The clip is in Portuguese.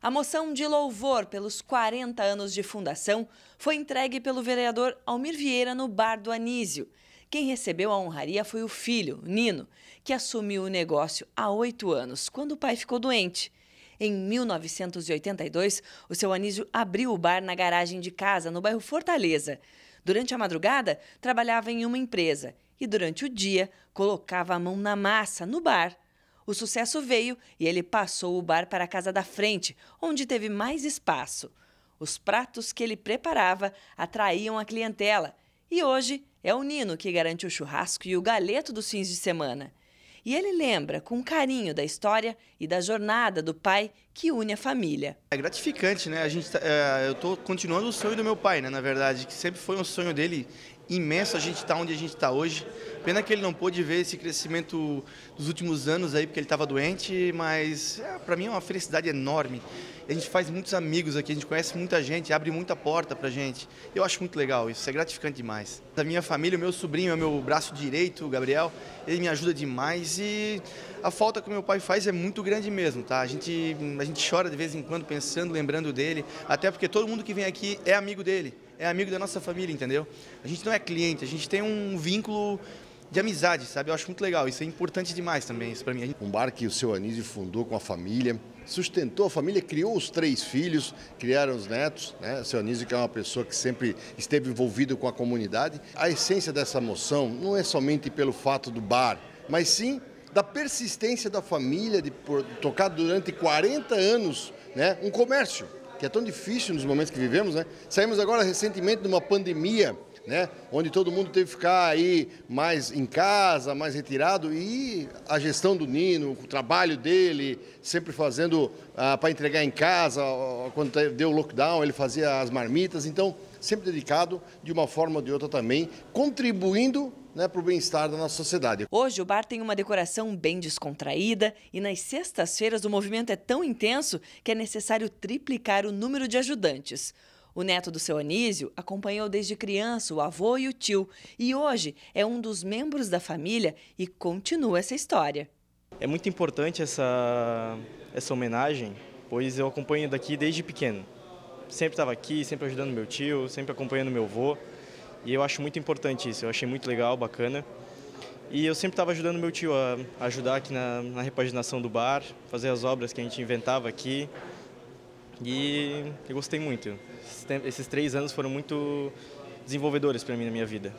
A moção de louvor pelos 40 anos de fundação foi entregue pelo vereador Almir Vieira no bar do Anísio. Quem recebeu a honraria foi o filho, Nino, que assumiu o negócio há oito anos, quando o pai ficou doente. Em 1982, o seu Anísio abriu o bar na garagem de casa, no bairro Fortaleza. Durante a madrugada, trabalhava em uma empresa e, durante o dia, colocava a mão na massa, no bar. O sucesso veio e ele passou o bar para a casa da frente, onde teve mais espaço. Os pratos que ele preparava atraíam a clientela e hoje é o Nino que garante o churrasco e o galeto dos fins de semana. E ele lembra com carinho da história e da jornada do pai que une a família. É gratificante, né? A gente, tá, é, eu estou continuando o sonho do meu pai, né? Na verdade, que sempre foi um sonho dele imenso a gente estar tá onde a gente está hoje. Pena que ele não pôde ver esse crescimento dos últimos anos aí, porque ele estava doente, mas é, para mim é uma felicidade enorme. A gente faz muitos amigos aqui, a gente conhece muita gente, abre muita porta a gente. Eu acho muito legal isso, é gratificante demais. Da minha família, o meu sobrinho é meu braço direito, o Gabriel, ele me ajuda demais e a falta que meu pai faz é muito grande mesmo, tá? A gente, a gente chora de vez em quando pensando, lembrando dele, até porque todo mundo que vem aqui é amigo dele é amigo da nossa família, entendeu? A gente não é cliente, a gente tem um vínculo de amizade, sabe? Eu acho muito legal, isso é importante demais também, isso para mim. Um bar que o seu Anísio fundou com a família, sustentou a família, criou os três filhos, criaram os netos, né? O seu Anísio que é uma pessoa que sempre esteve envolvido com a comunidade. A essência dessa moção não é somente pelo fato do bar, mas sim da persistência da família de tocar durante 40 anos, né, um comércio que é tão difícil nos momentos que vivemos, né? Saímos agora recentemente de uma pandemia, né? Onde todo mundo teve que ficar aí mais em casa, mais retirado e a gestão do Nino, o trabalho dele, sempre fazendo ah, para entregar em casa, quando deu o lockdown, ele fazia as marmitas, então sempre dedicado de uma forma ou de outra também, contribuindo né, para o bem-estar da nossa sociedade. Hoje o bar tem uma decoração bem descontraída e nas sextas-feiras o movimento é tão intenso que é necessário triplicar o número de ajudantes. O neto do seu Anísio acompanhou desde criança o avô e o tio e hoje é um dos membros da família e continua essa história. É muito importante essa, essa homenagem, pois eu acompanho daqui desde pequeno. Sempre estava aqui, sempre ajudando meu tio, sempre acompanhando meu avô. E eu acho muito importante isso, eu achei muito legal, bacana. E eu sempre estava ajudando meu tio a ajudar aqui na, na, repaginação do bar, fazer as obras que a gente inventava aqui. E eu gostei muito. Esses, esses três anos foram muito desenvolvedores para mim na minha vida.